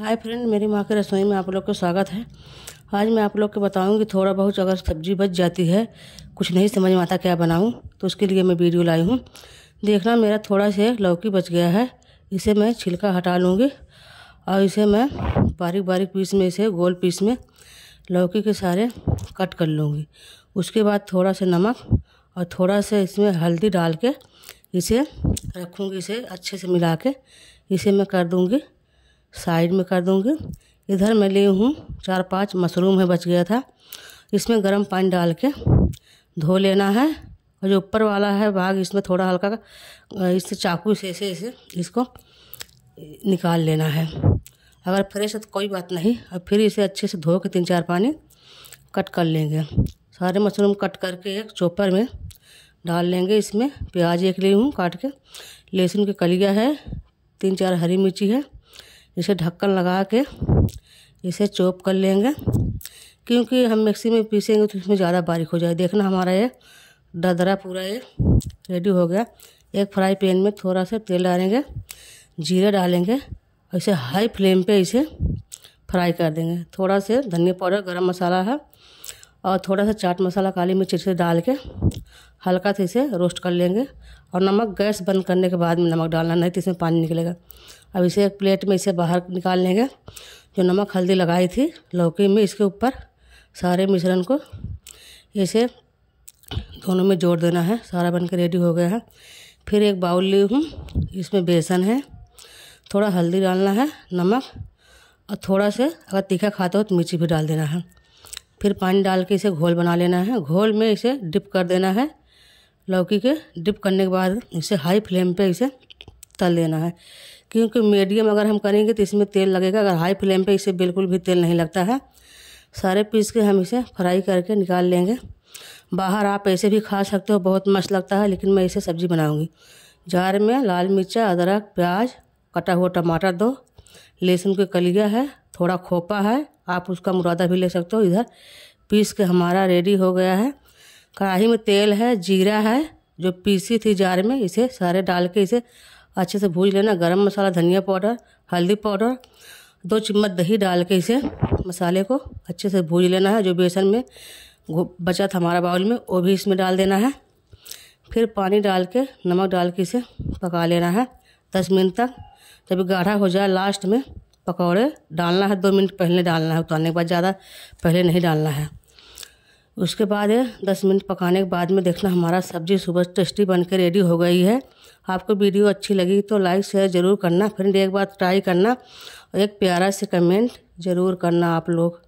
hi friend मेरी माँ के रसोई में आप लोग का स्वागत है आज मैं आप लोग को बताऊंगी थोड़ा बहुत अगर सब्जी बच जाती है कुछ नहीं समझ में आता क्या बनाऊं तो उसके लिए मैं वीडियो लाई हूँ देखना मेरा थोड़ा से लौकी बच गया है इसे मैं छिलका हटा लूँगी और इसे मैं बारीक बारीक पीस में इसे गोल पीस में लौकी के सारे कट कर लूँगी उसके बाद थोड़ा सा नमक और थोड़ा सा इसमें हल्दी डाल के इसे रखूँगी इसे अच्छे से मिला के इसे मैं कर दूँगी साइड में कर दूँगी इधर मैं ली हूँ चार पांच मशरूम है बच गया था इसमें गर्म पानी डाल के धो लेना है और जो ऊपर वाला है भाग इसमें थोड़ा हल्का इससे चाकू से ऐसे ऐसे इसको निकाल लेना है अगर फ्रेश है तो कोई बात नहीं और फिर इसे अच्छे से धो के तीन चार पानी कट कर लेंगे सारे मशरूम कट करके एक चोपर में डाल लेंगे इसमें प्याज एक ली हूँ काट के लहसुन की कलिया है तीन चार हरी मिर्ची है इसे ढक्कन लगा के इसे चॉप कर लेंगे क्योंकि हम मिक्सी में पीसेंगे तो इसमें ज़्यादा बारीक हो जाए देखना हमारा ये ददरा पूरा ये रेडी हो गया एक फ्राई पैन में थोड़ा सा तेल डालेंगे जीरा डालेंगे और इसे हाई फ्लेम पे इसे फ्राई कर देंगे थोड़ा सा धनिया पाउडर गरम मसाला है और थोड़ा सा चाट मसाला काली मिर्च इसे डाल के हल्का से इसे रोस्ट कर लेंगे और नमक गैस बंद करने के बाद में नमक डालना नहीं तो इसमें पानी निकलेगा अब इसे एक प्लेट में इसे बाहर निकाल लेंगे जो नमक हल्दी लगाई थी लौकी में इसके ऊपर सारे मिश्रण को इसे दोनों में जोड़ देना है सारा बन के रेडी हो गया है फिर एक बाउल ली हूँ इसमें बेसन है थोड़ा हल्दी डालना है नमक और थोड़ा से अगर तीखा खाते हो तो मिर्ची भी डाल देना है फिर पानी डाल के इसे घोल बना लेना है घोल में इसे डिप कर देना है लौकी के डिप करने के बाद इसे हाई फ्लेम पे इसे तल देना है क्योंकि मीडियम अगर हम करेंगे तो इसमें तेल लगेगा अगर हाई फ्लेम पे इसे बिल्कुल भी तेल नहीं लगता है सारे पीस के हम इसे फ्राई करके निकाल लेंगे बाहर आप ऐसे भी खा सकते हो बहुत मस्त लगता है लेकिन मैं इसे सब्ज़ी बनाऊँगी जार में लाल मिर्चा अदरक प्याज कटा हुआ टमाटर दो लहसुन की कलिया है थोड़ा खोपा है आप उसका मुरादा भी ले सकते हो इधर पीस के हमारा रेडी हो गया है कढ़ाही में तेल है जीरा है जो पीसी थी जार में इसे सारे डाल के इसे अच्छे से भूज लेना गरम मसाला धनिया पाउडर हल्दी पाउडर दो चम्मच दही डाल के इसे मसाले को अच्छे से भूज लेना है जो बेसन में बचा था हमारा बाउल में वो भी इसमें डाल देना है फिर पानी डाल के नमक डाल के इसे पका लेना है दस मिनट तक जब गाढ़ा हो जाए लास्ट में पकौड़े डालना है दो मिनट पहले डालना है उतारने के बाद ज़्यादा पहले नहीं डालना है उसके बाद दस मिनट पकाने के बाद में देखना हमारा सब्ज़ी सुबह टेस्टी बन के रेडी हो गई है आपको वीडियो अच्छी लगी तो लाइक शेयर ज़रूर करना फ्रेंड एक बार ट्राई करना और एक प्यारा से कमेंट ज़रूर करना आप लोग